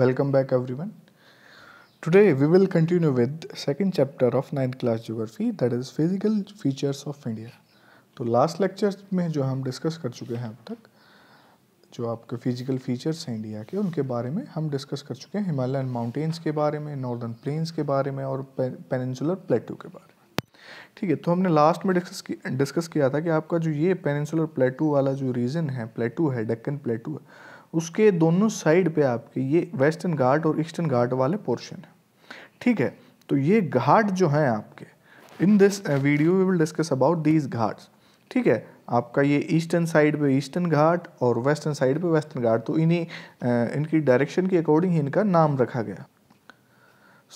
welcome back everyone today we will continue with second chapter of ninth class geography that is physical features of India तो last lecture में जो हम discuss कर चुके हैं अब तक जो आपके फिजिकल फीचर्स हैं इंडिया के उनके बारे में हम डिस्कस कर चुके हैं हिमालयन माउंटेन्स के बारे में नॉर्दर्न प्लेन्स के बारे में और पेनिनसुलर प्लेटू के बारे में ठीक है तो हमने लास्ट में डिस्कस डिस्कस किया था कि आपका जो ये पेनिनसुलर प्लेटू वाला जो रीजन है प्लेटू है डेक्कन प्लेटू है उसके दोनों साइड पे आपके ये वेस्टर्न घाट और ईस्टर्न घाट वाले पोर्शन है ठीक है तो ये घाट जो हैं आपके in this video we will discuss about these ghats ठीक है आपका ये ईस्टर्न साइड पे ईस्टर्न घाट और वेस्टर्न साइड पे वेस्टर्न घाट तो इन्हीं इनकी डायरेक्शन के अकॉर्डिंग ही इनका नाम रखा गया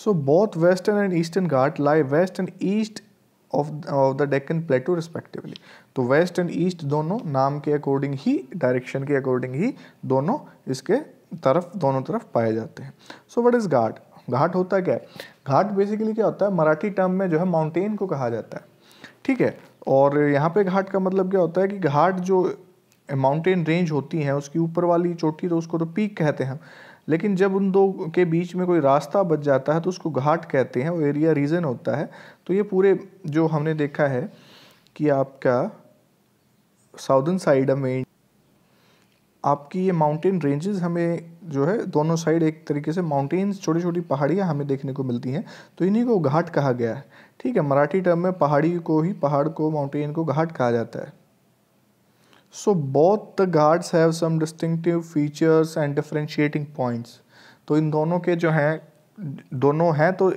so both Western and Eastern Ghat lie west and east of of the Deccan plateau respectively तो वेस्ट एंड ईस्ट दोनों नाम के अकॉर्डिंग ही डायरेक्शन के अकॉर्डिंग ही दोनों इसके तरफ दोनों तरफ पाए जाते हैं सो वट इज़ घाट घाट होता क्या है घाट बेसिकली क्या होता है मराठी टर्म में जो है माउंटेन को कहा जाता है ठीक है और यहाँ पे घाट का मतलब क्या होता है कि घाट जो माउंटेन रेंज होती हैं उसकी ऊपर वाली चोटी तो उसको तो पीक कहते हैं लेकिन जब उन दो के बीच में कोई रास्ता बच जाता है तो उसको घाट कहते हैं वो एरिया रीजन होता है तो ये पूरे जो हमने देखा है कि आपका साउदर्न साइड में आपकी ये माउंटेन रेंजेस हमें जो है दोनों साइड एक तरीके से माउंटेन्स छोटी छोटी पहाड़ियाँ हमें देखने को मिलती हैं तो इन्हीं को घाट कहा गया है ठीक है मराठी टर्म में पहाड़ी को ही पहाड़ को माउंटेन को घाट कहा जाता है so both the Ghats have some distinctive features and differentiating points तो इन दोनों के जो हैं दोनों हैं तो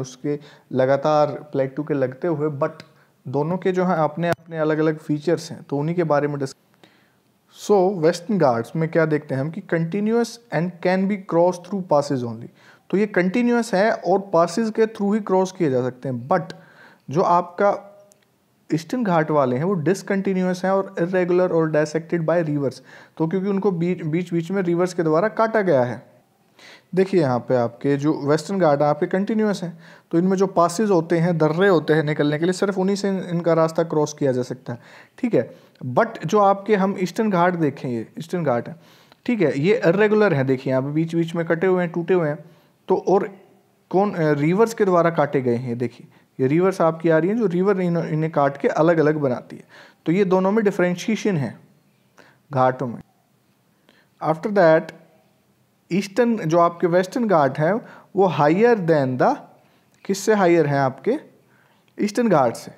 उसके लगातार प्लेटू के लगते हुए बट दोनों के जो हैं अपने अपने अलग अलग फीचर्स हैं तो उन्हीं के बारे में डिस्क सो वेस्टर्न गार्ड्स में क्या देखते हैं हम कि continuous and can be cross through passes only तो ये कंटिन्यूस है और पासिस के थ्रू ही क्रॉस किए जा सकते हैं बट जो आपका ईस्टर्न घाट वाले हैं वो डिसकंटिन्यूस हैं और इरेगुलर और डायसेक्टेड बाय रिवर्स तो क्योंकि उनको बीच बीच बीच में रिवर्स के द्वारा काटा गया है देखिए यहाँ पे आपके जो वेस्टर्न घाट है आपके कंटिन्यूस हैं तो इनमें जो पासिस होते हैं दर्रे होते हैं निकलने के लिए सिर्फ उन्हीं से इनका रास्ता क्रॉस किया जा सकता है ठीक है बट जो आपके हम ईस्टर्न घाट देखें ये ईस्टर्न घाट है ठीक है ये इरेगुलर हैं देखिए यहाँ पे बीच बीच में कटे हुए हैं टूटे हुए हैं तो और कौन रिवर्स के द्वारा काटे गए हैं देखिए ये रिवर्स आपकी आ रही है जो रिवर इन्हें काट के अलग अलग बनाती है तो ये दोनों में डिफ्रेंशिएशन है घाटों में आफ्टर दैट ईस्टर्न जो आपके वेस्टर्न घाट हैं वो हायर देन द किससे हायर हैं आपके ईस्टर्न घाट से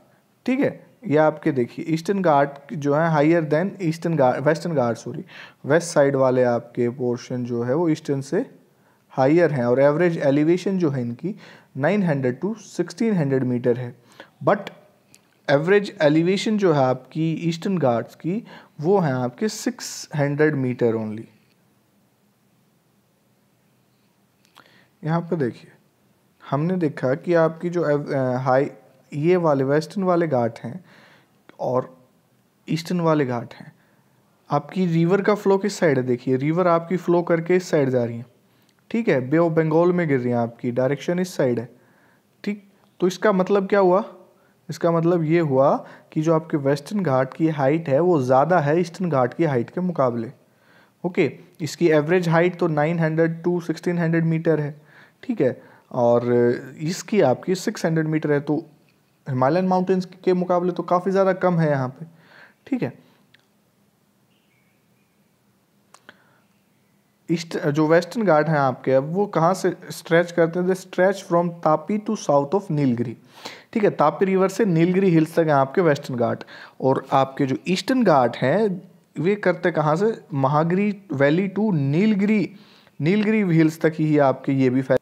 ठीक है ये आपके देखिए ईस्टर्न घाट जो है higher than Eastern Ghat Western Ghat sorry west side वाले आपके पोर्शन जो है वो ईस्टर्न से हायर हैं और एवरेज एलिवेशन जो है इनकी 900 टू 1600 मीटर है बट एवरेज एलिवेशन जो है आपकी ईस्टर्न गार्ड्स की वो है आपके 600 मीटर ओनली यहाँ पर देखिए हमने देखा कि आपकी जो हाई ये वाले वेस्टर्न वाले घाट हैं और ईस्टर्न वाले घाट हैं आपकी रिवर का फ्लो किस साइड है देखिए रिवर आपकी फ़्लो करके इस साइड जा रही है ठीक है बे ऑफ बंगाल में गिर रही हैं आपकी डायरेक्शन इस साइड है ठीक तो इसका मतलब क्या हुआ इसका मतलब ये हुआ कि जो आपके वेस्टर्न घाट की हाइट है वो ज़्यादा है ईस्टर्न घाट की हाइट के मुकाबले ओके इसकी एवरेज हाइट तो 900 टू 1600 मीटर है ठीक है और इसकी आपकी 600 मीटर है तो हिमालयन माउंटेन्स के मुकाबले तो काफ़ी ज़्यादा कम है यहाँ पे ठीक है ईस्ट जो वेस्टर्न घाट हैं आपके अब वो कहाँ से स्ट्रेच करते हैं stretch from Tapi to south of Nilgiri ठीक है तापी रिवर से नीलगिरी हिल्स तक हैं आपके वेस्टर्न घाट और आपके जो ईस्टर्न घाट हैं वे करते कहाँ से Mahagiri valley to Nilgiri Nilgiri hills तक ही आपके ये भी फैल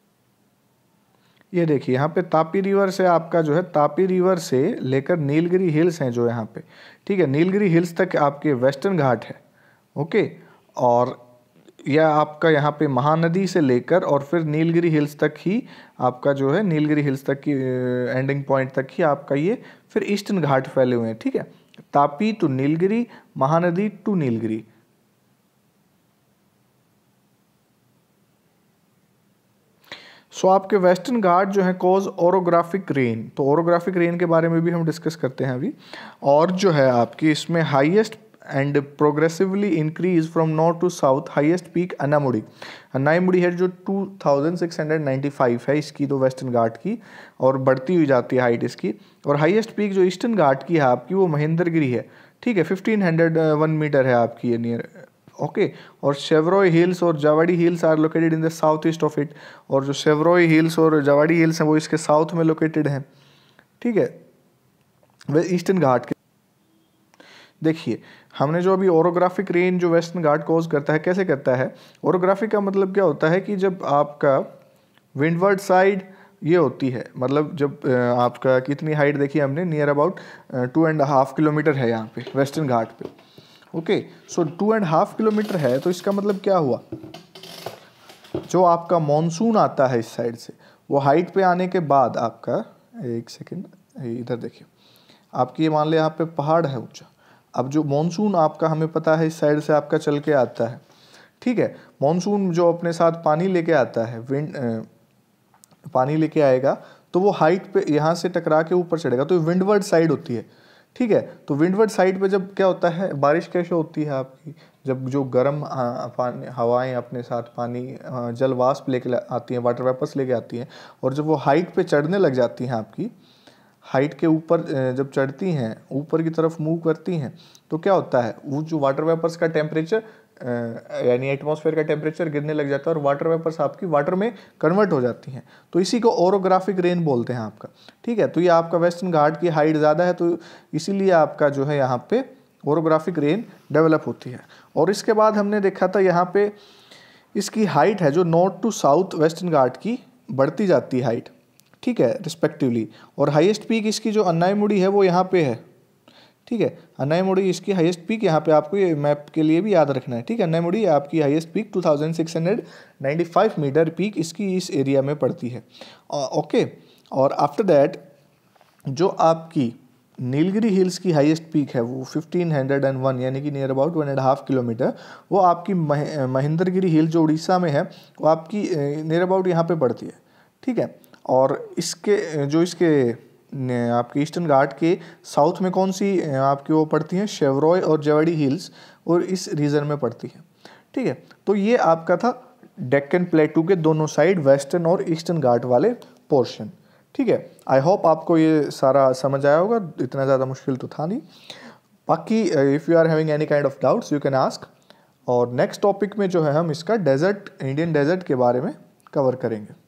ये देखिए यहाँ पे तापी रिवर से आपका जो है तापी रिवर से लेकर नीलगिरी हिल्स हैं जो यहाँ पे ठीक है नीलगिरी हिल्स तक आपके वेस्टर्न घाट है ओके और यह आपका यहाँ पे महानदी से लेकर और फिर नीलगिरी हिल्स तक ही आपका जो है नीलगिरी हिल्स तक की एंडिंग पॉइंट तक ही आपका ये फिर ईस्टर्न घाट फैले हुए हैं ठीक है Tapi to Nilgiri Mahanadi to Nilgiri so so, आपके वेस्टर्न घाट जो है कॉज ओरोग्राफिक रेन तो ओरोग्राफिक रेन के बारे में भी हम डिस्कस करते हैं अभी और जो है आपकी इसमें highest and progressively increase from north to south highest peak Anamudi Anamudi है जो 2695 है इसकी तो वेस्टर्न घाट की और बढ़ती हुई जाती है हाइट इसकी और हाईएस्ट पीक जो ईस्टर्न घाट की है आपकी वो महेंद्रगिरी है ठीक है 1500 वन मीटर है आपकी ये नियर ओके और शेवरोई हिल्स और Javadi hills are located in the south east of it और जो शेवरोई हिल्स और जावाड़ी हिल्स हैं वो इसके साउथ में लोकेटेड हैं ठीक है वे ईस्टर्न घाट देखिए हमने जो अभी ओरोग्राफिक रेन जो वेस्टर्न घाट कॉज करता है कैसे करता है ओरोग्राफिक का मतलब क्या होता है कि जब आपका विंडवर्ड साइड ये होती है मतलब जब आपका कितनी हाइट देखी हमने near about two and half kilometer है यहाँ पे वेस्टर्न घाट पे okay so two and half kilometer है तो इसका मतलब क्या हुआ जो आपका मानसून आता है इस साइड से वो हाइट पे आने के बाद आपका एक सेकेंड इधर देखिए आपकी ये मान लिया यहाँ पे पहाड़ है ऊंचा अब जो मानसून आपका हमें पता है इस साइड से आपका चल के आता है ठीक है मानसून जो अपने साथ पानी लेके आता है विंड पानी लेके आएगा तो वो हाइट पे यहाँ से टकरा के ऊपर चढ़ेगा तो विंडवर्ड साइड होती है ठीक है तो विंडवर्ड साइड पे जब क्या होता है बारिश कैसे होती है आपकी जब जो गर्म पानी हवाएं अपने साथ पानी जल वाष्प लेके आती हैं वाटर वेपर्स लेके आती हैं और जब वो हाइट पे चढ़ने लग जाती हैं आपकी हाइट के ऊपर जब चढ़ती हैं ऊपर की तरफ मूव करती हैं तो क्या होता है वो जो वाटर वेपर्स का टेम्परेचर यानी एटमॉस्फेयर का टेम्परेचर गिरने लग जाता है और वाटर वेपर्स आपकी वाटर में कन्वर्ट हो जाती हैं तो इसी को ओरोग्राफिक रेन बोलते हैं आपका ठीक है तो ये आपका वेस्टर्न घाट की हाइट ज़्यादा है तो इसीलिए आपका जो है यहाँ पे ओरोग्राफिक रेन डेवलप होती है और इसके बाद हमने देखा था यहाँ पर इसकी हाइट है जो north to south Western Ghat की बढ़ती जाती है हाइट ठीक है रिस्पेक्टिवली और हाईएस्ट पीक इसकी जो अन्नाई मुड़ी है वो यहाँ पे है ठीक है अन्नाई मुड़ी इसकी हाईएस्ट पीक यहाँ पे आपको ये मैप के लिए भी याद रखना है ठीक है अन्नाई मुड़ी आपकी हाईएस्ट पीक 2695 मीटर पीक इसकी इस एरिया में पड़ती है ओके और आफ्टर दैट जो आपकी नीलगिरी हिल्स की हाईएस्ट पीक है वो 1501 यानी कि near about one and half kilometer वो आपकी मह, महेंद्रगिरी हिल जो उड़ीसा में है वो आपकी नियर अबाउट यहाँ पे पड़ती है ठीक है और इसके जो इसके आपके ईस्टर्न घाट के साउथ में कौन सी आपकी वो पड़ती हैं शेवरॉय और जवाड़ी हिल्स और इस रीजन में पड़ती है ठीक है तो ये आपका था डेक्कन प्लेटू के दोनों साइड वेस्टर्न और ईस्टर्न घाट वाले पोर्शन ठीक है आई होप आपको ये सारा समझ आया होगा इतना ज़्यादा मुश्किल तो था नहीं बाकी if you are having any kind of doubts you can ask और नेक्स्ट टॉपिक में जो है हम इसका डेजर्ट इंडियन डेजर्ट के बारे में कवर करेंगे